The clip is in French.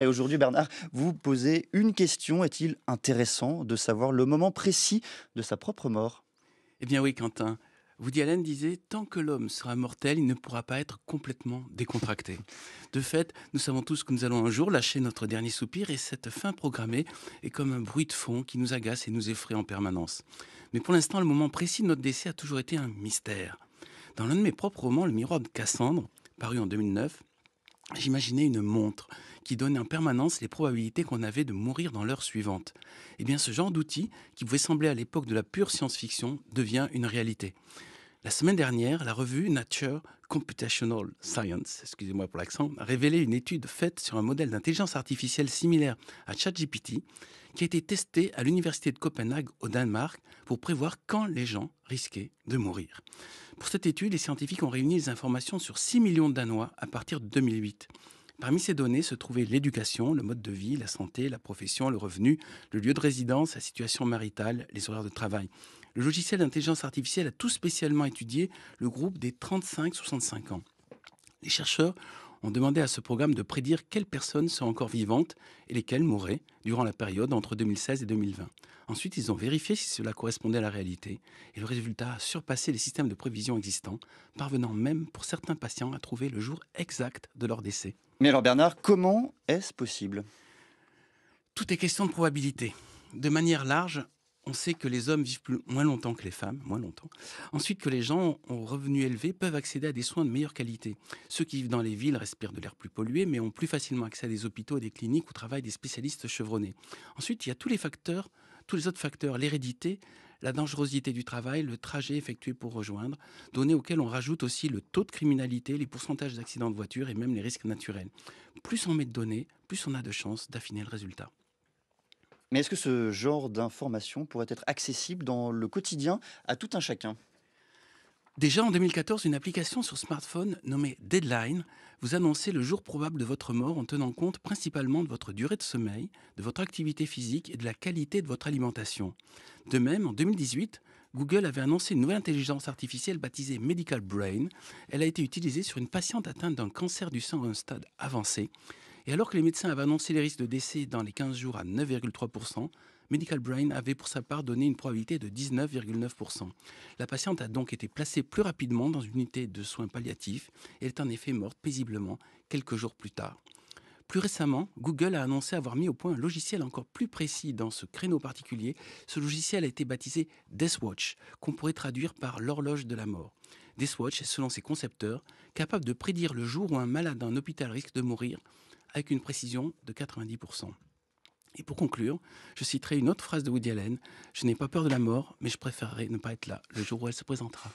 Et aujourd'hui, Bernard, vous posez une question. Est-il intéressant de savoir le moment précis de sa propre mort Eh bien oui, Quentin. Woody Allen disait Tant que l'homme sera mortel, il ne pourra pas être complètement décontracté. De fait, nous savons tous que nous allons un jour lâcher notre dernier soupir et cette fin programmée est comme un bruit de fond qui nous agace et nous effraie en permanence. Mais pour l'instant, le moment précis de notre décès a toujours été un mystère. Dans l'un de mes propres romans, Le miroir de Cassandre, paru en 2009, J'imaginais une montre qui donnait en permanence les probabilités qu'on avait de mourir dans l'heure suivante. Eh bien, ce genre d'outil, qui pouvait sembler à l'époque de la pure science-fiction, devient une réalité. La semaine dernière, la revue Nature Computational Science, excusez-moi pour l'accent, a révélé une étude faite sur un modèle d'intelligence artificielle similaire à ChatGPT qui a été testé à l'université de Copenhague au Danemark pour prévoir quand les gens risquaient de mourir. Pour cette étude, les scientifiques ont réuni les informations sur 6 millions de Danois à partir de 2008. Parmi ces données se trouvaient l'éducation, le mode de vie, la santé, la profession, le revenu, le lieu de résidence, la situation maritale, les horaires de travail. Le logiciel d'intelligence artificielle a tout spécialement étudié le groupe des 35-65 ans. Les chercheurs ont demandé à ce programme de prédire quelles personnes sont encore vivantes et lesquelles mourraient durant la période entre 2016 et 2020. Ensuite, ils ont vérifié si cela correspondait à la réalité et le résultat a surpassé les systèmes de prévision existants, parvenant même pour certains patients à trouver le jour exact de leur décès. Mais alors Bernard, comment est-ce possible Tout est question de probabilité. De manière large, on sait que les hommes vivent moins longtemps que les femmes, moins longtemps. Ensuite, que les gens aux revenus élevés peuvent accéder à des soins de meilleure qualité. Ceux qui vivent dans les villes respirent de l'air plus pollué, mais ont plus facilement accès à des hôpitaux et des cliniques où travaillent des spécialistes chevronnés. Ensuite, il y a tous les facteurs tous les autres facteurs, l'hérédité, la dangerosité du travail, le trajet effectué pour rejoindre, données auxquelles on rajoute aussi le taux de criminalité, les pourcentages d'accidents de voiture et même les risques naturels. Plus on met de données, plus on a de chances d'affiner le résultat. Mais est-ce que ce genre d'information pourrait être accessible dans le quotidien à tout un chacun Déjà en 2014, une application sur smartphone nommée Deadline vous annonçait le jour probable de votre mort en tenant compte principalement de votre durée de sommeil, de votre activité physique et de la qualité de votre alimentation. De même, en 2018, Google avait annoncé une nouvelle intelligence artificielle baptisée Medical Brain. Elle a été utilisée sur une patiente atteinte d'un cancer du sang à un stade avancé. Et alors que les médecins avaient annoncé les risques de décès dans les 15 jours à 9,3%, Medical Brain avait pour sa part donné une probabilité de 19,9%. La patiente a donc été placée plus rapidement dans une unité de soins palliatifs et est en effet morte paisiblement quelques jours plus tard. Plus récemment, Google a annoncé avoir mis au point un logiciel encore plus précis dans ce créneau particulier. Ce logiciel a été baptisé Deathwatch, qu'on pourrait traduire par l'horloge de la mort. Deathwatch est, selon ses concepteurs, capable de prédire le jour où un malade d'un hôpital risque de mourir avec une précision de 90%. Et pour conclure, je citerai une autre phrase de Woody Allen Je n'ai pas peur de la mort, mais je préférerais ne pas être là le jour où elle se présentera.